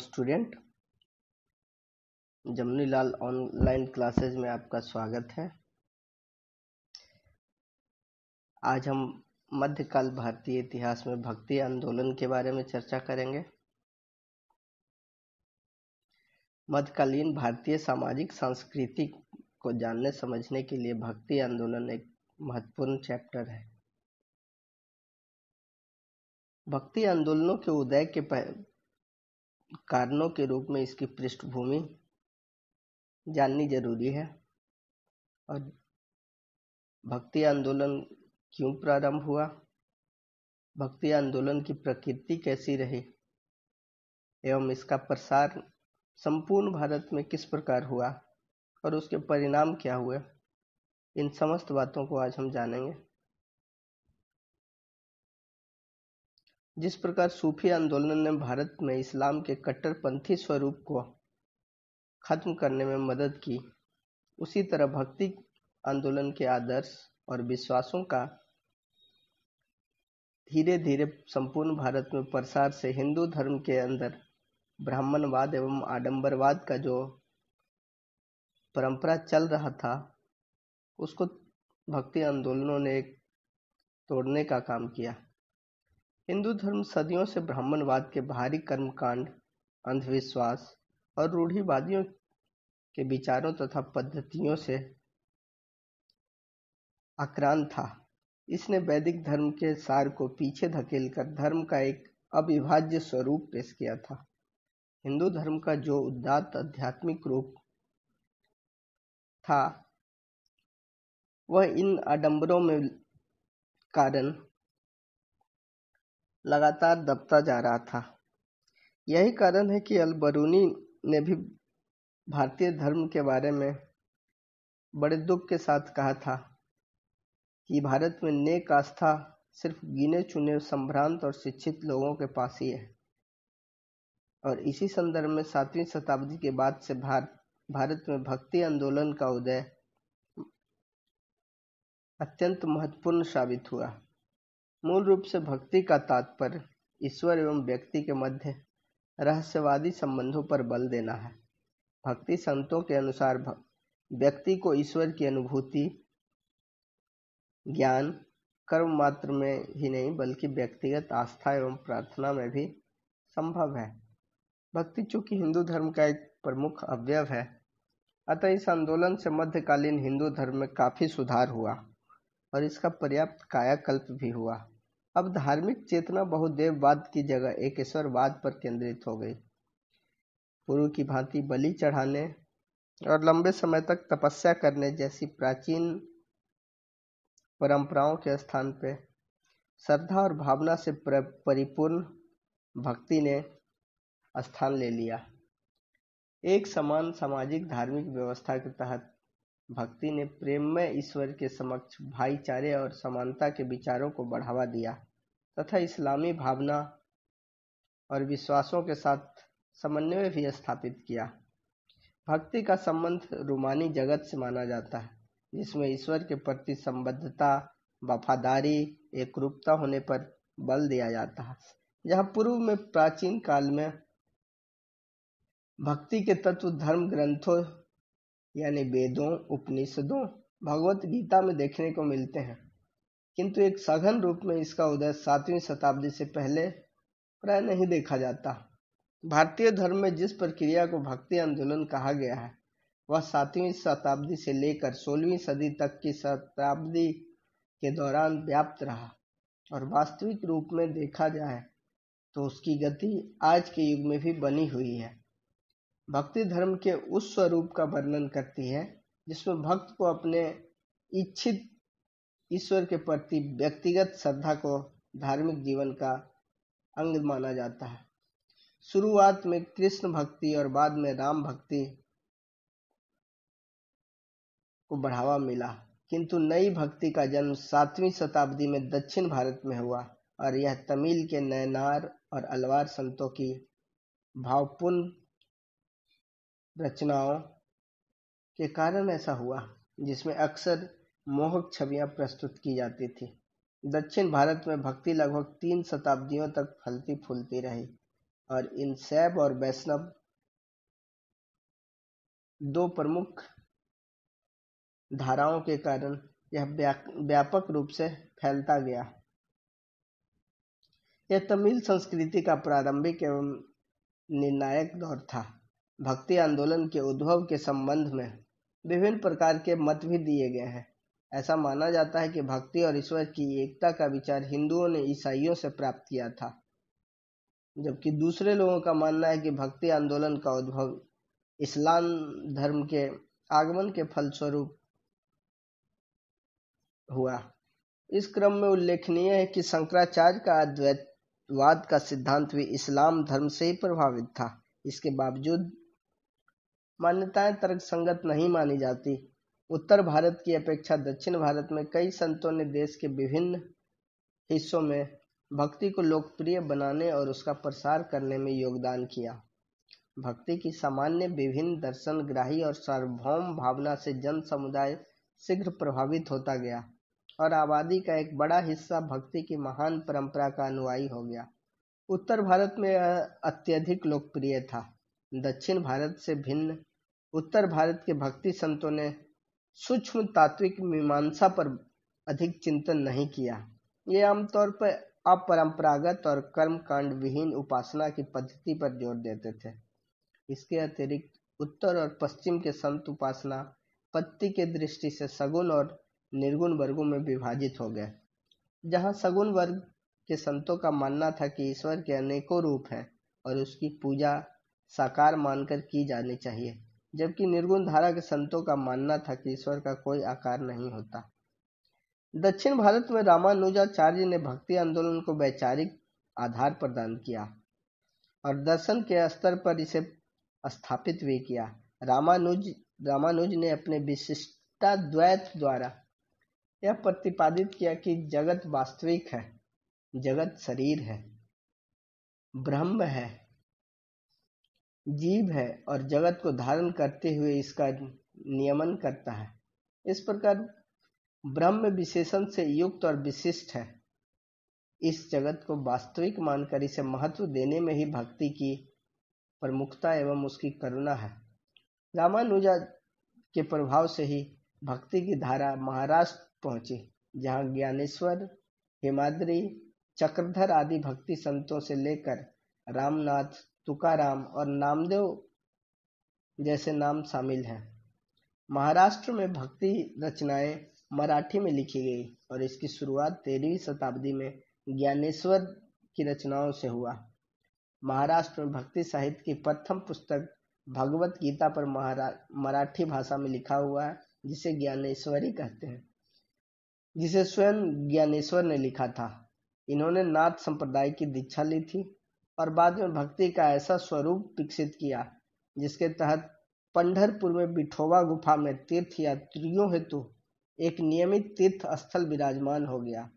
Student जमनी लाल online classes में आपका स्वागत है आज हम मध्यकाल भारतीय इतिहास में भक्ति आंदोलन के बारे में चर्चा करेंगे मध्यकालीन भारतीय सामाजिक संस्कृति को जानने समझने के लिए भक्ति आंदोलन एक महत्वपूर्ण चैप्टर है भक्ति आंदोलनों के उदय के कारणों के रूप में इसकी पृष्ठभूमि जाननी जरूरी है और भक्ति आंदोलन क्यों प्रारंभ हुआ भक्ति आंदोलन की प्रकृति कैसी रही एवं इसका प्रसार संपूर्ण भारत में किस प्रकार हुआ और उसके परिणाम क्या हुए इन समस्त बातों को आज हम जानेंगे जिस प्रकार सूफी आंदोलन ने भारत में इस्लाम के कट्टरपंथी स्वरूप को खत्म करने में मदद की उसी तरह भक्ति आंदोलन के आदर्श और विश्वासों का धीरे धीरे संपूर्ण भारत में प्रसार से हिंदू धर्म के अंदर ब्राह्मणवाद एवं आडंबरवाद का जो परंपरा चल रहा था उसको भक्ति आंदोलनों ने तोड़ने का काम किया हिंदू धर्म सदियों से ब्राह्मणवाद के बाहरी कर्मकांड अंधविश्वास और रूढ़िवादियों के विचारों तथा पद्धतियों से आक्रांत था इसने वैदिक धर्म के सार को पीछे धकेलकर धर्म का एक अविभाज्य स्वरूप पेश किया था हिंदू धर्म का जो उदात्त आध्यात्मिक रूप था वह इन आडंबरों में कारण लगातार दबता जा रहा था यही कारण है कि अलबरूनी ने भी भारतीय धर्म के बारे में बड़े दुख के साथ कहा था कि भारत में नेक आस्था सिर्फ गिने चुने संभ्रांत और शिक्षित लोगों के पास ही है और इसी संदर्भ में सातवीं शताब्दी के बाद से भारत भारत में भक्ति आंदोलन का उदय अत्यंत महत्वपूर्ण साबित हुआ मूल रूप से भक्ति का तात्पर्य ईश्वर एवं व्यक्ति के मध्य रहस्यवादी संबंधों पर बल देना है भक्ति संतों के अनुसार व्यक्ति को ईश्वर की अनुभूति ज्ञान कर्म मात्र में ही नहीं बल्कि व्यक्तिगत आस्था एवं प्रार्थना में भी संभव है भक्ति चूंकि हिंदू धर्म का एक प्रमुख अवयव है अतः इस आंदोलन से मध्यकालीन हिंदू धर्म में काफी सुधार हुआ और इसका पर्याप्त कायाकल्प भी हुआ अब धार्मिक चेतना बहुदेववाद की जगह एकेश्वरवाद पर केंद्रित हो गई गुरु की भांति बलि चढ़ाने और लंबे समय तक तपस्या करने जैसी प्राचीन परंपराओं के स्थान पर श्रद्धा और भावना से परिपूर्ण भक्ति ने स्थान ले लिया एक समान सामाजिक धार्मिक व्यवस्था के तहत भक्ति ने प्रेम में ईश्वर के समक्ष भाईचारे और समानता के विचारों को बढ़ावा दिया तथा इस्लामी भावना और विश्वासों के साथ समन्वय भी स्थापित किया भक्ति का संबंध रूमानी जगत से माना जाता है जिसमें ईश्वर के प्रति संबद्धता वफादारी एकरूपता होने पर बल दिया जाता है यह पूर्व में प्राचीन काल में भक्ति के तत्व धर्म ग्रंथों यानी वेदों उपनिषदों भगवत गीता में देखने को मिलते हैं किंतु एक सघन रूप में इसका उदय सातवीं शताब्दी से पहले प्राय नहीं देखा जाता भारतीय धर्म में जिस प्रक्रिया को भक्ति आंदोलन कहा गया है वह सातवीं शताब्दी से लेकर सोलहवीं सदी तक की शताब्दी के दौरान व्याप्त रहा और वास्तविक रूप में देखा जाए तो उसकी गति आज के युग में भी बनी हुई है भक्ति धर्म के उस स्वरूप का वर्णन करती है जिसमें भक्त को अपने इच्छित ईश्वर के प्रति व्यक्तिगत श्रद्धा को धार्मिक जीवन का अंग माना जाता है शुरुआत में कृष्ण भक्ति और बाद में राम भक्ति को बढ़ावा मिला किंतु नई भक्ति का जन्म सातवीं शताब्दी में दक्षिण भारत में हुआ और यह तमिल के नैनार और अलवार संतों की भावपूर्ण रचनाओं के कारण ऐसा हुआ जिसमें अक्सर मोहक छवियां प्रस्तुत की जाती थी दक्षिण भारत में भक्ति लगभग तीन शताब्दियों तक फलती फूलती रही और इन सैब और वैष्णव दो प्रमुख धाराओं के कारण यह व्यापक ब्या, रूप से फैलता गया यह तमिल संस्कृति का प्रारंभिक एवं निर्णायक दौर था भक्ति आंदोलन के उद्भव के संबंध में विभिन्न प्रकार के मत भी दिए गए हैं ऐसा माना जाता है कि भक्ति और ईश्वर की एकता का विचार हिंदुओं ने ईसाइयों से प्राप्त किया था जबकि दूसरे लोगों का मानना है कि भक्ति आंदोलन का उद्भव इस्लाम धर्म के आगमन के फलस्वरूप हुआ इस क्रम में उल्लेखनीय है कि शंकराचार्य का अद्वैतवाद का सिद्धांत भी इस्लाम धर्म से ही प्रभावित था इसके बावजूद मान्यताएं तर्क संगत नहीं मानी जाती उत्तर भारत की अपेक्षा दक्षिण भारत में कई संतों ने देश के विभिन्न हिस्सों में भक्ति को लोकप्रिय बनाने और उसका प्रसार करने में योगदान किया भक्ति की सामान्य विभिन्न दर्शन ग्राही और सार्वभौम भावना से जन समुदाय शीघ्र प्रभावित होता गया और आबादी का एक बड़ा हिस्सा भक्ति की महान परंपरा का अनुयायी हो गया उत्तर भारत में अत्यधिक लोकप्रिय था दक्षिण भारत से भिन्न उत्तर भारत के भक्ति संतों ने सूक्ष्म तात्विक मीमांसा पर अधिक चिंतन नहीं किया ये आमतौर पर अपरंपरागत और कर्मकांड विहीन उपासना की पद्धति पर जोर देते थे इसके अतिरिक्त उत्तर और पश्चिम के संत उपासना पत्ति के दृष्टि से सगुण और निर्गुण वर्गों में विभाजित हो गए जहाँ सगुण वर्ग के संतों का मानना था कि ईश्वर के अनेकों रूप हैं और उसकी पूजा साकार मानकर की जानी चाहिए जबकि निर्गुण धारा के संतों का मानना था कि ईश्वर का कोई आकार नहीं होता दक्षिण भारत में रामानुजाचार्य ने भक्ति आंदोलन को वैचारिक आधार प्रदान किया और दर्शन के स्तर पर इसे स्थापित भी किया रामानुज रामानुज ने अपने द्वैत द्वारा यह प्रतिपादित किया कि जगत वास्तविक है जगत शरीर है ब्रह्म है जीव है और जगत को धारण करते हुए इसका नियमन करता है इस प्रकार ब्रह्म विशेषण से युक्त और विशिष्ट है इस जगत को वास्तविक मानकर इसे महत्व देने में ही भक्ति की प्रमुखता एवं उसकी करुणा है रामानुजा के प्रभाव से ही भक्ति की धारा महाराष्ट्र पहुंची जहां ज्ञानेश्वर हिमाद्री चक्रधर आदि भक्ति संतों से लेकर रामनाथ तुकाराम और नामदेव जैसे नाम शामिल हैं महाराष्ट्र में भक्ति रचनाएं मराठी में लिखी गई और इसकी शुरुआत तेरहवीं शताब्दी में ज्ञानेश्वर की रचनाओं से हुआ महाराष्ट्र में भक्ति साहित्य की प्रथम पुस्तक भगवत गीता पर मराठी भाषा में लिखा हुआ है जिसे ज्ञानेश्वरी कहते हैं जिसे स्वयं ज्ञानेश्वर ने लिखा था इन्होंने नाथ संप्रदाय की दीक्षा ली थी और बाद में भक्ति का ऐसा स्वरूप विकसित किया जिसके तहत पंडरपुर में बिठोवा गुफा में तीर्थ यात्रियों हेतु एक नियमित तीर्थ स्थल विराजमान हो गया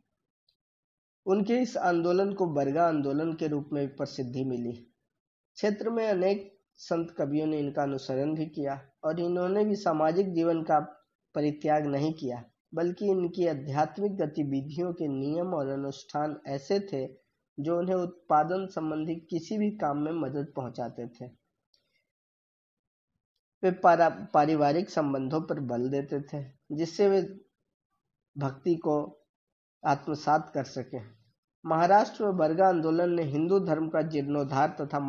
उनके इस आंदोलन को बरगा आंदोलन के रूप में प्रसिद्धि मिली क्षेत्र में अनेक संत कवियों ने इनका अनुसरण भी किया और इन्होंने भी सामाजिक जीवन का परित्याग नहीं किया बल्कि इनकी आध्यात्मिक गतिविधियों के नियम और अनुष्ठान ऐसे थे जो उन्हें उत्पादन संबंधी किसी भी काम में मदद पहुंचाते थे वे पारिवारिक संबंधों पर बल देते थे जिससे वे भक्ति को आत्मसात कर सके महाराष्ट्र में बरगा आंदोलन ने हिंदू धर्म का जीर्णोद्धार तथा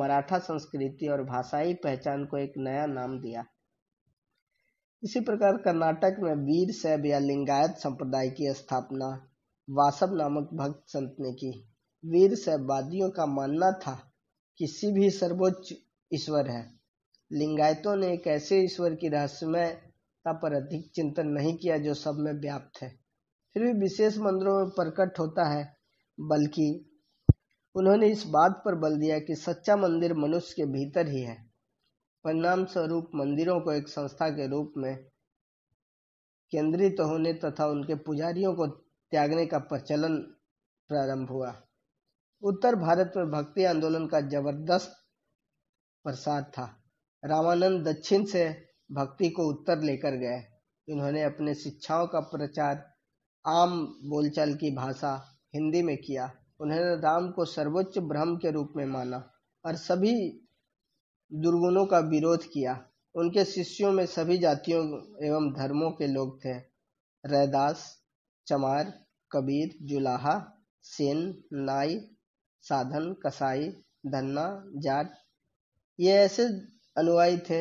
मराठा संस्कृति और भाषाई पहचान को एक नया नाम दिया इसी प्रकार कर्नाटक में वीर सैब या लिंगायत संप्रदाय की स्थापना वासव नामक भक्त संत ने की वीर सहबादियों का मानना था किसी भी सर्वोच्च ईश्वर है लिंगायतों ने एक ऐसे ईश्वर की रहस्यमयता पर अधिक चिंतन नहीं किया जो सब में व्याप्त है फिर भी विशेष मंदिरों में प्रकट होता है बल्कि उन्होंने इस बात पर बल दिया कि सच्चा मंदिर मनुष्य के भीतर ही है परिणाम स्वरूप मंदिरों को एक संस्था के रूप में केंद्रित होने तथा उनके पुजारियों को त्यागने का प्रचलन प्रारंभ हुआ उत्तर भारत पर भक्ति आंदोलन का जबरदस्त प्रसार था रामानंद दक्षिण से भक्ति को उत्तर लेकर गए इन्होंने अपने शिक्षाओं का प्रचार आम बोलचाल की भाषा हिंदी में किया उन्होंने राम को सर्वोच्च ब्रह्म के रूप में माना और सभी दुर्गुणों का विरोध किया उनके शिष्यों में सभी जातियों एवं धर्मों के लोग थे रैदास चमार कबीर जुलाहा सेन नाई साधन कसाई धन्ना जाट ये ऐसे अनुयायी थे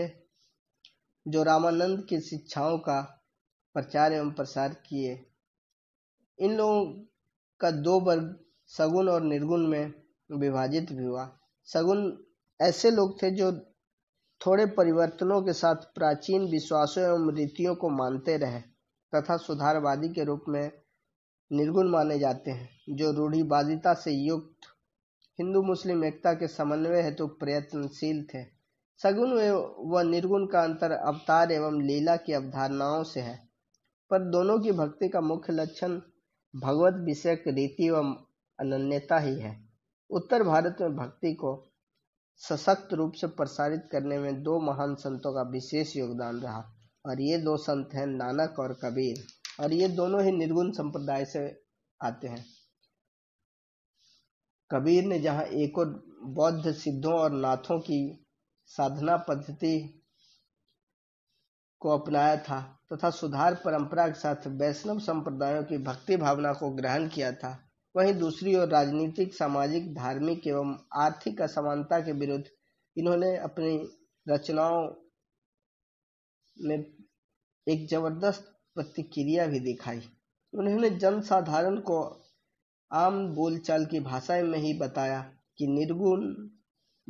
जो रामानंद की शिक्षाओं का प्रचार एवं प्रसार किए इन लोगों का दो वर्ग सगुण और निर्गुण में विभाजित भी हुआ सगुण ऐसे लोग थे जो थोड़े परिवर्तनों के साथ प्राचीन विश्वासों एवं रीतियों को मानते रहे तथा सुधारवादी के रूप में निर्गुण माने जाते हैं जो रूढ़िवादिता से युक्त हिंदू मुस्लिम एकता के समन्वय हेतु तो प्रयत्नशील थे सगुण व निर्गुण का अंतर अवतार एवं लीला की अवधारणाओं से है पर दोनों की भक्ति का मुख्य लक्षण भगवत विषयक रीति एवं अनन्यता ही है उत्तर भारत में भक्ति को सशक्त रूप से प्रसारित करने में दो महान संतों का विशेष योगदान रहा और ये दो संत हैं नानक और कबीर और ये दोनों ही निर्गुण संप्रदाय से आते हैं कबीर ने जहाँ एक और बौद्ध सिद्धों और नाथों की साधना पद्धति को अपनाया था तथा सुधार परंपरा के साथ वैष्णव संप्रदायों की भक्ति भावना को ग्रहण किया था वहीं दूसरी ओर राजनीतिक सामाजिक धार्मिक एवं आर्थिक असमानता के विरुद्ध इन्होंने अपनी रचनाओं में एक जबरदस्त प्रतिक्रिया भी दिखाई उन्होंने जनसाधारण को आम बोलचाल की भाषा में ही बताया कि निर्गुण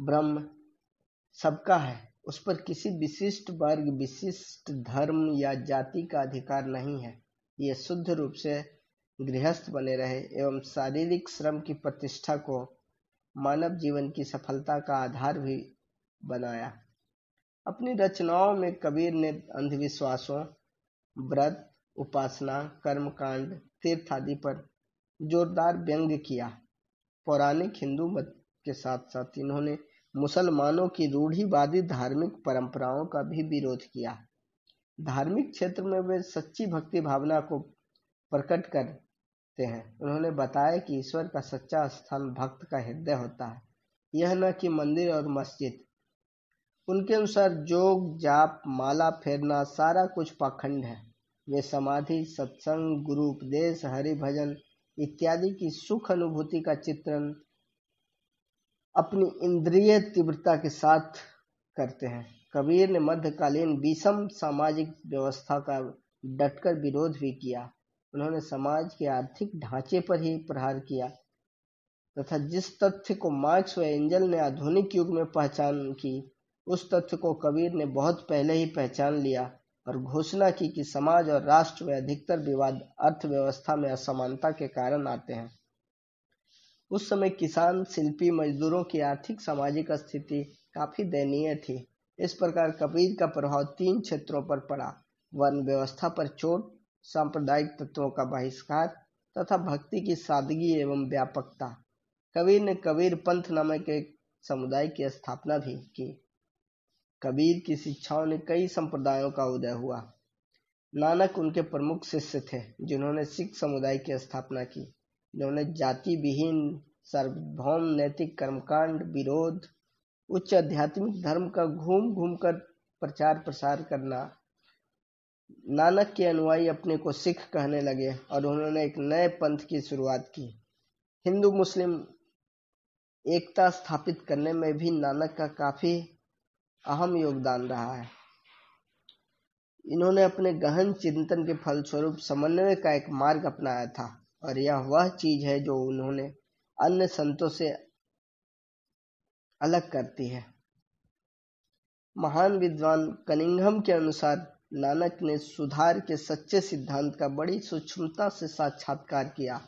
ब्रह्म सबका है उस पर किसी विशिष्ट वर्ग विशिष्ट धर्म या जाति का अधिकार नहीं है ये शुद्ध रूप से गृहस्थ बने रहे एवं शारीरिक श्रम की प्रतिष्ठा को मानव जीवन की सफलता का आधार भी बनाया अपनी रचनाओं में कबीर ने अंधविश्वासों व्रत उपासना कर्मकांड तीर्थ आदि पर जोरदार व्यंग किया पौराणिक हिंदू मत के साथ साथ इन्होंने मुसलमानों की रूढ़ीवादी धार्मिक परंपराओं का भी विरोध किया धार्मिक क्षेत्र में वे सच्ची भक्ति भावना को प्रकट करते हैं उन्होंने बताया कि ईश्वर का सच्चा स्थान भक्त का हृदय होता है यह न कि मंदिर और मस्जिद उनके अनुसार जोग जाप माला फेरना सारा कुछ पाखंड है वे समाधि सत्संग गुरु उपदेश हरि भजन इत्यादि की सुख अनुभूति का चित्रण अपनी इंद्रिय तीव्रता के साथ करते हैं कबीर ने मध्यकालीन विषम सामाजिक व्यवस्था का डटकर विरोध भी किया उन्होंने समाज के आर्थिक ढांचे पर ही प्रहार किया तथा जिस तथ्य को मार्क्स व एंजल ने आधुनिक युग में पहचान की उस तथ्य को कबीर ने बहुत पहले ही पहचान लिया और घोषणा की कि समाज और राष्ट्र में अधिकतर विवाद अर्थव्यवस्था में असमानता के कारण आते हैं उस समय किसान शिल्पी मजदूरों की आर्थिक सामाजिक स्थिति काफी दयनीय थी इस प्रकार कबीर का प्रभाव तीन क्षेत्रों पर पड़ा वन व्यवस्था पर चोट सांप्रदायिक तत्वों का बहिष्कार तथा भक्ति की सादगी एवं व्यापकता कबीर ने कबीर पंथ नामक एक समुदाय की स्थापना भी की कबीर की शिक्षाओं ने कई संप्रदायों का उदय हुआ नानक उनके प्रमुख शिष्य थे जिन्होंने सिख समुदाय की स्थापना की जिन्होंने जाति विहीन सार्वभौम नैतिक कर्मकांड विरोध उच्च आध्यात्मिक धर्म का घूम घूम कर प्रचार प्रसार करना नानक के अनुयायी अपने को सिख कहने लगे और उन्होंने एक नए पंथ की शुरुआत की हिंदू मुस्लिम एकता स्थापित करने में भी नानक का काफी अहम योगदान रहा है इन्होंने अपने गहन चिंतन के फलस्वरूप समन्वय का एक मार्ग अपनाया था और यह वह चीज है जो उन्होंने अन्य संतों से अलग करती है महान विद्वान कनिंघम के अनुसार नानक ने सुधार के सच्चे सिद्धांत का बड़ी सूक्ष्मता से साक्षात्कार किया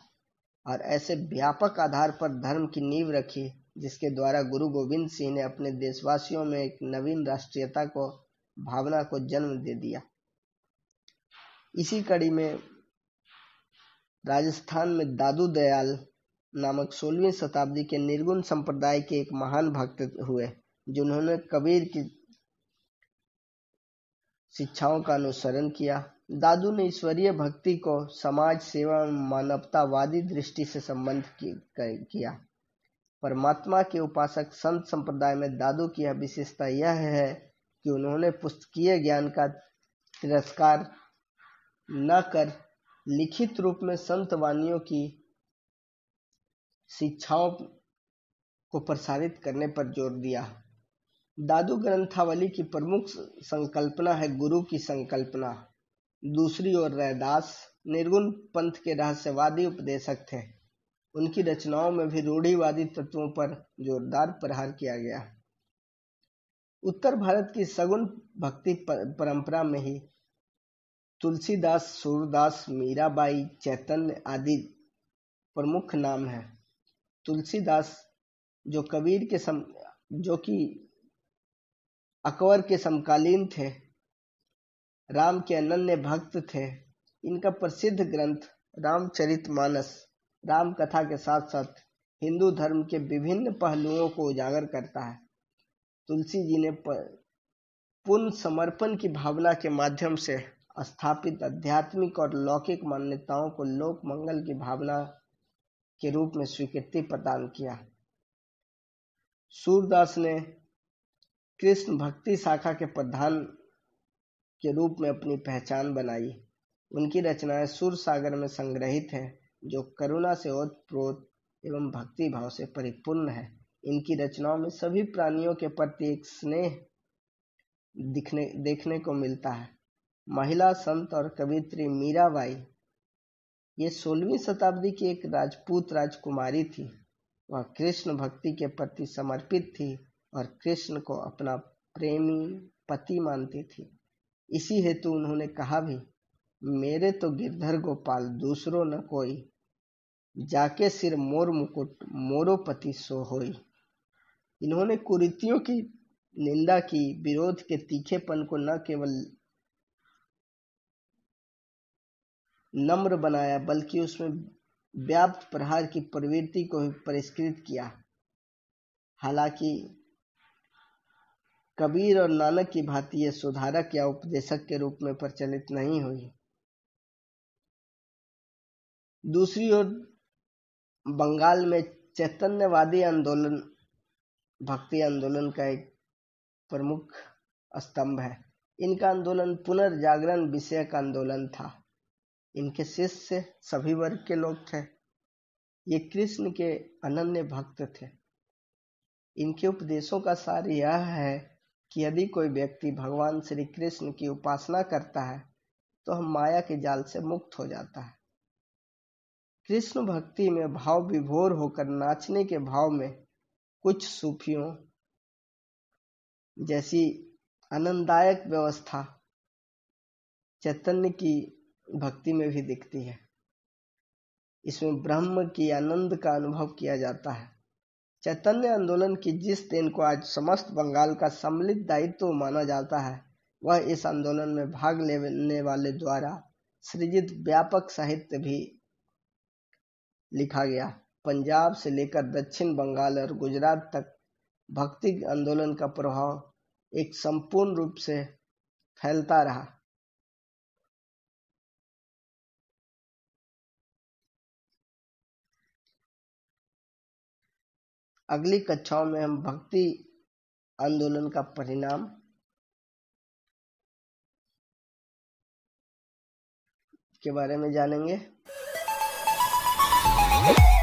और ऐसे व्यापक आधार पर धर्म की नींव रखी जिसके द्वारा गुरु गोविंद सिंह ने अपने देशवासियों में एक नवीन राष्ट्रीयता को भावना को जन्म दे दिया इसी कड़ी में राजस्थान में दादू दयाल नामक सोलवी शताब्दी के निर्गुण संप्रदाय के एक महान भक्त हुए जिन्होंने कबीर की शिक्षाओं का अनुसरण किया दादू ने ईश्वरीय भक्ति को समाज सेवा मानवतावादी दृष्टि से संबंध किया परमात्मा के उपासक संत संप्रदाय में दादू की विशेषता यह है कि उन्होंने पुस्तकीय ज्ञान का तिरस्कार न कर लिखित रूप में संत वाणियों की शिक्षाओं को प्रसारित करने पर जोर दिया दादू ग्रंथावली की प्रमुख संकल्पना है गुरु की संकल्पना दूसरी ओर रैदास निर्गुण पंथ के रहस्यवादी उपदेशक थे उनकी रचनाओं में भी रूढ़ीवादी तत्वों पर जोरदार प्रहार किया गया उत्तर भारत की सगुन भक्ति परंपरा में ही तुलसीदास सूरदास मीराबाई चैतन्य आदि प्रमुख नाम है तुलसीदास जो कबीर के सम जो कि अकबर के समकालीन थे राम के अनन्य भक्त थे इनका प्रसिद्ध ग्रंथ रामचरितमानस राम कथा के साथ साथ हिंदू धर्म के विभिन्न पहलुओं को उजागर करता है तुलसी जी ने पूर्ण समर्पण की भावना के माध्यम से स्थापित आध्यात्मिक और लौकिक मान्यताओं को लोक मंगल की भावना के रूप में स्वीकृति प्रदान किया सूरदास ने कृष्ण भक्ति शाखा के प्रधान के रूप में अपनी पहचान बनाई उनकी रचनाएं सूर सागर में संग्रहित हैं जो करुणा से ओतप्रोत एवं भक्ति भाव से परिपूर्ण है इनकी रचनाओं में सभी प्राणियों के प्रति एक स्नेह दिखने देखने को मिलता है महिला संत और कवित्री मीराबाई ये सोलहवीं शताब्दी की एक राजपूत राजकुमारी थी वह कृष्ण भक्ति के प्रति समर्पित थी और कृष्ण को अपना प्रेमी पति मानती थी इसी हेतु उन्होंने कहा भी मेरे तो गिरधर गोपाल दूसरो न कोई जाके सिर मोर मुकुट मोरोपति सो होई इन्होंने कुरीतियों की निंदा की विरोध के तीखेपन को न केवल नम्र बनाया बल्कि उसमें व्याप्त प्रहार की प्रवृत्ति को भी परिष्कृत किया हालांकि कबीर और नानक की भांति यह सुधारक या उपदेशक के रूप में प्रचलित नहीं हुई दूसरी ओर बंगाल में चैतन्यवादी आंदोलन भक्ति आंदोलन का एक प्रमुख स्तंभ है इनका आंदोलन पुनर्जागरण विषयक आंदोलन था इनके शिष्य सभी वर्ग के लोग थे ये कृष्ण के अनन्य भक्त थे इनके उपदेशों का सार यह है कि यदि कोई व्यक्ति भगवान श्री कृष्ण की उपासना करता है तो हम माया के जाल से मुक्त हो जाता है कृष्ण भक्ति में भाव विभोर होकर नाचने के भाव में कुछ सूफियों जैसी आनंददायक व्यवस्था चैतन्य की भक्ति में भी दिखती है इसमें ब्रह्म की आनंद का अनुभव किया जाता है चैतन्य आंदोलन की जिस दिन को आज समस्त बंगाल का सम्मिलित दायित्व माना जाता है वह इस आंदोलन में भाग लेने वाले द्वारा सृजित व्यापक साहित्य भी लिखा गया पंजाब से लेकर दक्षिण बंगाल और गुजरात तक भक्ति आंदोलन का प्रभाव एक संपूर्ण रूप से फैलता रहा अगली कक्षाओं में हम भक्ति आंदोलन का परिणाम के बारे में जानेंगे Yeah.